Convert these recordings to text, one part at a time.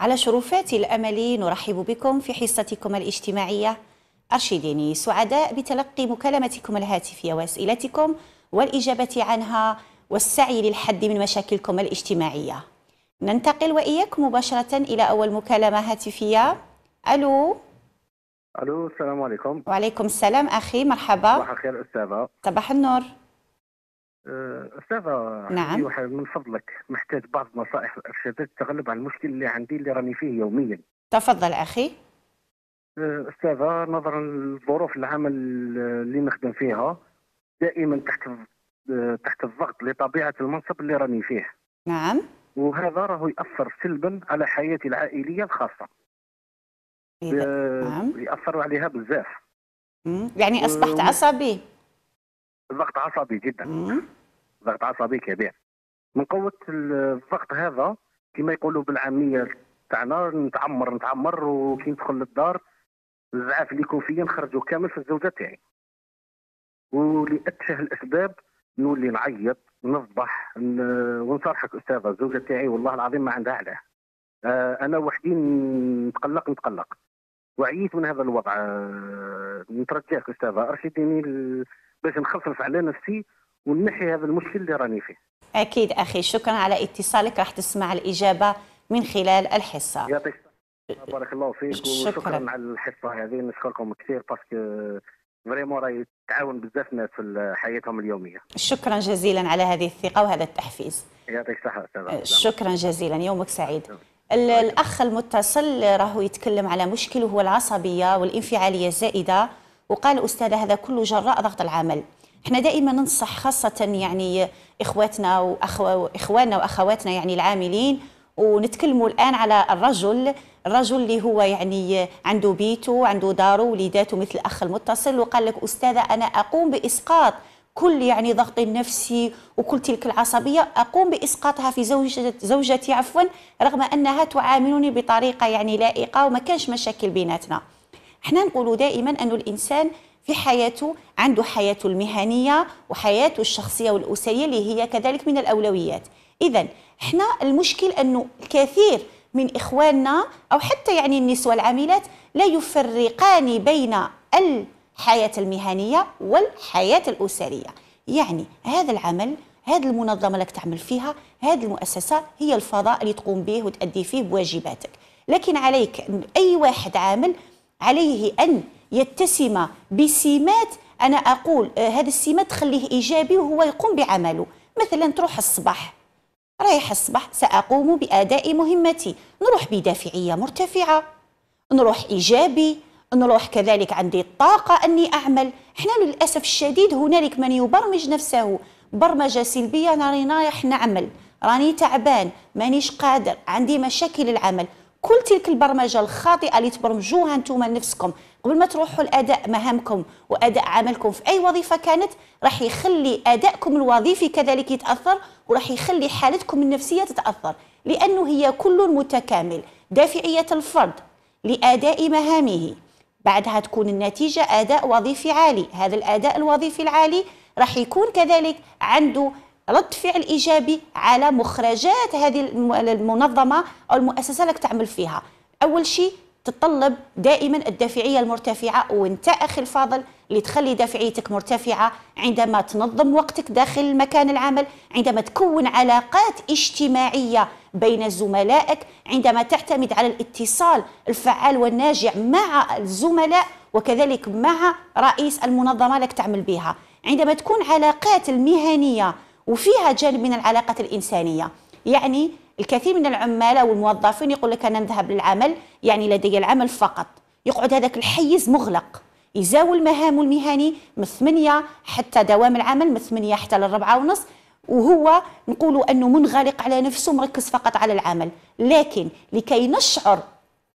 على شرفات الأمل نرحب بكم في حصتكم الاجتماعية أرشديني سعداء بتلقي مكالمتكم الهاتفية وأسئلتكم والإجابة عنها والسعي للحد من مشاكلكم الاجتماعية ننتقل وإياكم مباشرة إلى أول مكالمة هاتفية ألو ألو السلام عليكم وعليكم السلام أخي مرحبا صباح الخير أستاذة صباح النور آه، استاذه نعم من فضلك محتاج بعض النصائح وارشادات تغلب على المشكل اللي عندي اللي راني فيه يوميا تفضل اخي آه، استاذه نظرا لظروف العمل اللي نخدم فيها دائما تحت آه، تحت الضغط لطبيعه المنصب اللي راني فيه نعم وهذا راه ياثر سلبا على حياتي العائليه الخاصه نعم ياثر عليها بزاف يعني اصبحت عصبي ضغط عصبي جدا ضغط عصبي كبير من قوه الضغط هذا كما يقولوا بالعاميه تاعنا نتعمر نتعمر وكي ندخل للدار الزعاف اللي يكون فيا نخرجوا كامل في الزوجه تاعي ولاتشه الاسباب نولي نعيط نفضح ونصرحك استاذه الزوجه تاعي والله العظيم ما عندها علاه آه، انا وحدي نتقلق نتقلق وعييت من هذا الوضع آه، نترجاك استاذه ارشديني باش نخفف على نفسي ونحي هذا المشكل اللي راني فيه اكيد اخي شكرا على اتصالك راح تسمع الاجابه من خلال الحصه يعطيك بارك الله فيك شكرا. وشكرا على الحصه هذه نشكركم كثير باسكو فريمون راهي تعاون بزاف ناس في حياتهم اليوميه شكرا جزيلا على هذه الثقه وهذا التحفيز يعطيك الصحه شكرا جزيلا يومك سعيد الاخ المتصل راهو يتكلم على مشكل هو العصبيه والانفعاليه الزائده وقال أستاذة هذا كله جراء ضغط العمل احنا دائما ننصح خاصة يعني إخواتنا وأخو... إخواننا وأخواتنا يعني العاملين ونتكلموا الآن على الرجل الرجل اللي هو يعني عنده بيته عنده داره وليداته مثل الأخ المتصل وقال لك أستاذة أنا أقوم بإسقاط كل يعني ضغط نفسي وكل تلك العصبية أقوم بإسقاطها في زوجة زوجتي عفوا رغم أنها تعاملني بطريقة يعني لائقة وما كانش مشاكل بيناتنا احنا نقولوا دائما أن الإنسان في حياته عنده حياته المهنية وحياته الشخصية والأسرية اللي هي كذلك من الأولويات إذا احنا المشكل أنه الكثير من إخواننا أو حتى يعني النسوة العاملات لا يفرقان بين الحياة المهنية والحياة الأسرية يعني هذا العمل هذه المنظمة اللي تعمل فيها هذه المؤسسة هي الفضاء اللي تقوم به وتأدي فيه بواجباتك لكن عليك أي واحد عامل عليه أن يتسم بسمات أنا أقول آه، هذا السمات تخليه إيجابي وهو يقوم بعمله مثلا تروح الصباح رايح الصباح سأقوم بأداء مهمتي نروح بدافعية مرتفعة نروح إيجابي نروح كذلك عندي الطاقة أني أعمل إحنا للأسف الشديد هنالك من يبرمج نفسه برمجة سلبية أنا راني رايح نعمل راني تعبان مانيش قادر عندي مشاكل العمل كل تلك البرمجه الخاطئه اللي تبرمجوها نتوما لنفسكم قبل ما تروحوا لاداء مهامكم واداء عملكم في اي وظيفه كانت راح يخلي ادائكم الوظيفي كذلك يتاثر وراح يخلي حالتكم النفسيه تتاثر لانه هي كل متكامل دافعيه الفرد لاداء مهامه بعدها تكون النتيجه اداء وظيفي عالي هذا الاداء الوظيفي العالي راح يكون كذلك عنده رد فعل ايجابي على مخرجات هذه المنظمه او المؤسسه اللي تعمل فيها اول شيء تتطلب دائما الدافعيه المرتفعه وانت اخي الفاضل اللي تخلي دافعيتك مرتفعه عندما تنظم وقتك داخل مكان العمل عندما تكون علاقات اجتماعيه بين زملائك عندما تعتمد على الاتصال الفعال والناجع مع الزملاء وكذلك مع رئيس المنظمه لك تعمل بها عندما تكون علاقات المهنيه وفيها جانب من العلاقات الإنسانية يعني الكثير من العمال أو الموظفين يقول لك أنا نذهب للعمل يعني لدي العمل فقط يقعد هذاك الحيز مغلق يزاول مهامه المهني من ثمانية حتى دوام العمل من ثمانية حتى للربعة ونص وهو نقولوا أنه منغلق على نفسه مركز فقط على العمل لكن لكي نشعر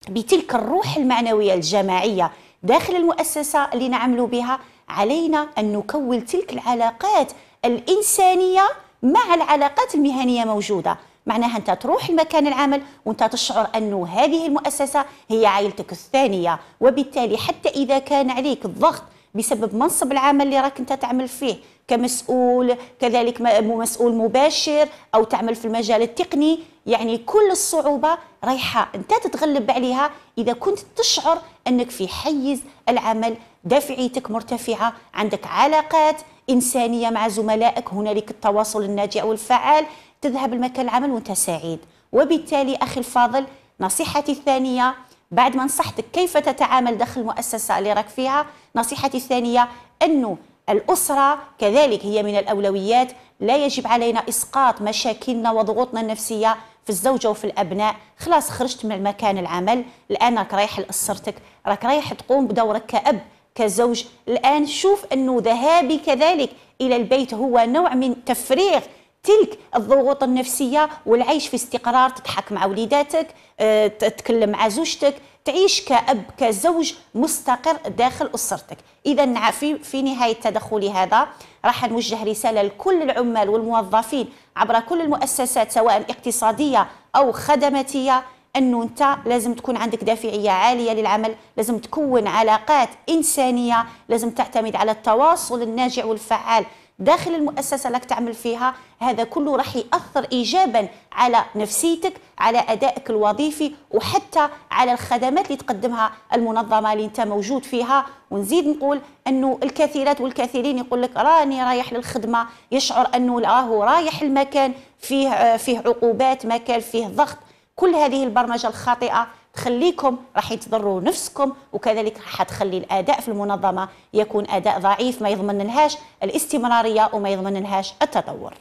بتلك الروح المعنوية الجماعية داخل المؤسسة اللي نعمل بها علينا أن نكون تلك العلاقات الانسانيه مع العلاقات المهنيه موجوده معناها انت تروح لمكان العمل وانت تشعر انه هذه المؤسسه هي عائلتك الثانيه وبالتالي حتى اذا كان عليك الضغط بسبب منصب العمل اللي راك انت تعمل فيه كمسؤول كذلك مسؤول مباشر او تعمل في المجال التقني يعني كل الصعوبه رايحه انت تتغلب عليها اذا كنت تشعر انك في حيز العمل دافعيتك مرتفعه عندك علاقات إنسانية مع زملائك هنالك التواصل الناجع والفعال تذهب لمكان العمل وأنت سعيد وبالتالي أخي الفاضل نصيحتي الثانية بعد ما نصحتك كيف تتعامل داخل المؤسسة اللي راك فيها نصيحتي الثانية أنه الأسرة كذلك هي من الأولويات لا يجب علينا إسقاط مشاكلنا وضغوطنا النفسية في الزوجة وفي الأبناء خلاص خرجت من مكان العمل الآن راك رايح لأسرتك راك رايح تقوم بدورك كأب كزوج الآن شوف أنه ذهابي كذلك إلى البيت هو نوع من تفريغ تلك الضغوط النفسية والعيش في استقرار تضحك مع وليداتك آه، تتكلم مع زوجتك تعيش كأب كزوج مستقر داخل أسرتك إذا في, في نهاية تدخلي هذا راح نوجه رسالة لكل العمال والموظفين عبر كل المؤسسات سواء اقتصادية أو خدماتية انه انت لازم تكون عندك دافعيه عاليه للعمل لازم تكون علاقات انسانيه لازم تعتمد على التواصل الناجع والفعال داخل المؤسسه لك تعمل فيها هذا كله راح ياثر ايجابا على نفسيتك على ادائك الوظيفي وحتى على الخدمات اللي تقدمها المنظمه اللي انت موجود فيها ونزيد نقول انه الكثيرات والكثيرين يقول لك راني رايح للخدمه يشعر انه راهو رايح المكان فيه فيه عقوبات مكان فيه ضغط كل هذه البرمجه الخاطئه تخليكم راح تضروا نفسكم وكذلك راح تخلي الاداء في المنظمه يكون اداء ضعيف ما يضمن لهاش الاستمراريه وما يضمن لهاش التطور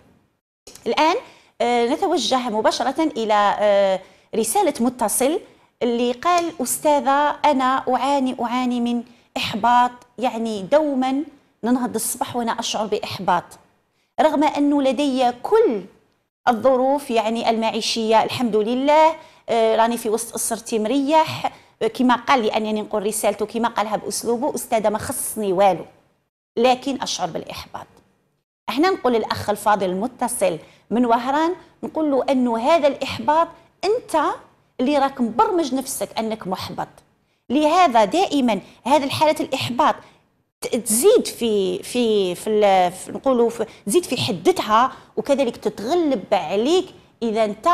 الان آه، نتوجه مباشره الى آه، رساله متصل اللي قال استاذه انا اعاني اعاني من احباط يعني دوما ننهض الصبح وانا اشعر باحباط رغم انه لدي كل الظروف يعني المعيشيه الحمد لله آه، راني في وسط اسرتي مريح كما قال لانني نقول رسالته كما قالها باسلوبه استاذه ما خصني والو لكن اشعر بالاحباط هنا نقول للاخ الفاضل المتصل من وهران نقول له انه هذا الاحباط انت اللي راك مبرمج نفسك انك محبط لهذا دائما هذه الحالة الاحباط تزيد في في في, نقولوا تزيد في حدتها وكذلك تتغلب عليك اذا انت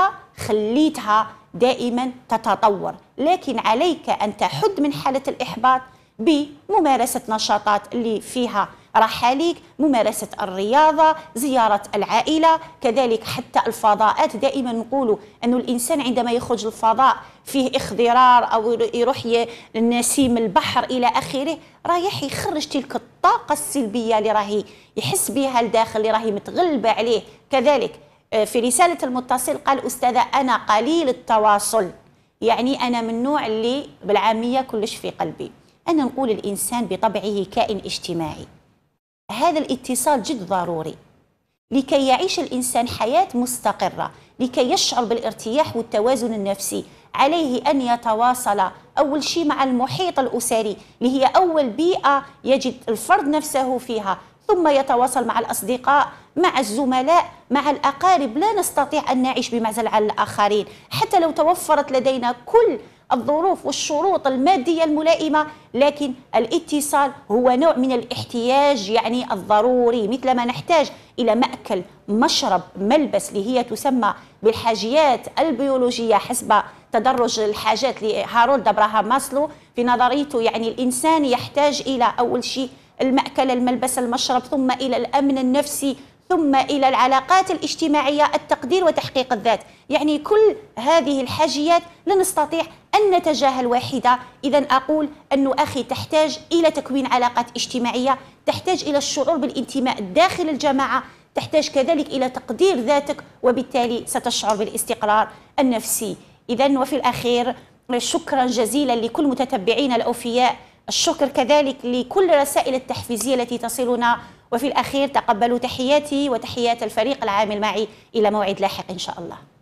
خليتها دائما تتطور لكن عليك ان تحد من حاله الاحباط بممارسه نشاطات اللي فيها راحة ممارسة الرياضة زيارة العائلة كذلك حتى الفضاءات دائما نقولوا أن الإنسان عندما يخرج الفضاء فيه إخضرار أو يروح نسيم البحر إلى آخره رايح يخرج تلك الطاقة السلبية اللي راهي يحس بها الداخل اللي راهي متغلبة عليه كذلك آه، في رسالة المتصل قال أستاذة أنا قليل التواصل يعني أنا من النوع اللي بالعامية كلش في قلبي أنا نقول الإنسان بطبعه كائن اجتماعي هذا الاتصال جد ضروري لكي يعيش الإنسان حياة مستقرة لكي يشعر بالارتياح والتوازن النفسي عليه أن يتواصل أول شيء مع المحيط الأسري اللي هي أول بيئة يجد الفرد نفسه فيها ثم يتواصل مع الأصدقاء مع الزملاء مع الأقارب لا نستطيع أن نعيش بمعزل عن الآخرين حتى لو توفرت لدينا كل الظروف والشروط المادية الملائمة لكن الاتصال هو نوع من الاحتياج يعني الضروري مثلما نحتاج إلى مأكل مشرب ملبس اللي هي تسمى بالحاجيات البيولوجية حسب تدرج الحاجات لهارولد أبراهام ماسلو في نظريته يعني الإنسان يحتاج إلى أول شيء المأكل الملبس المشرب ثم إلى الأمن النفسي ثم إلى العلاقات الاجتماعية التقدير وتحقيق الذات يعني كل هذه الحاجيات لا نستطيع أن نتجاهل واحدة إذا أقول أن أخي تحتاج إلى تكوين علاقات اجتماعية تحتاج إلى الشعور بالانتماء داخل الجماعة تحتاج كذلك إلى تقدير ذاتك وبالتالي ستشعر بالاستقرار النفسي إذا وفي الأخير شكرا جزيلا لكل متتبعين الأوفياء الشكر كذلك لكل الرسائل التحفيزية التي تصلنا وفي الأخير تقبلوا تحياتي وتحيات الفريق العامل معي إلى موعد لاحق إن شاء الله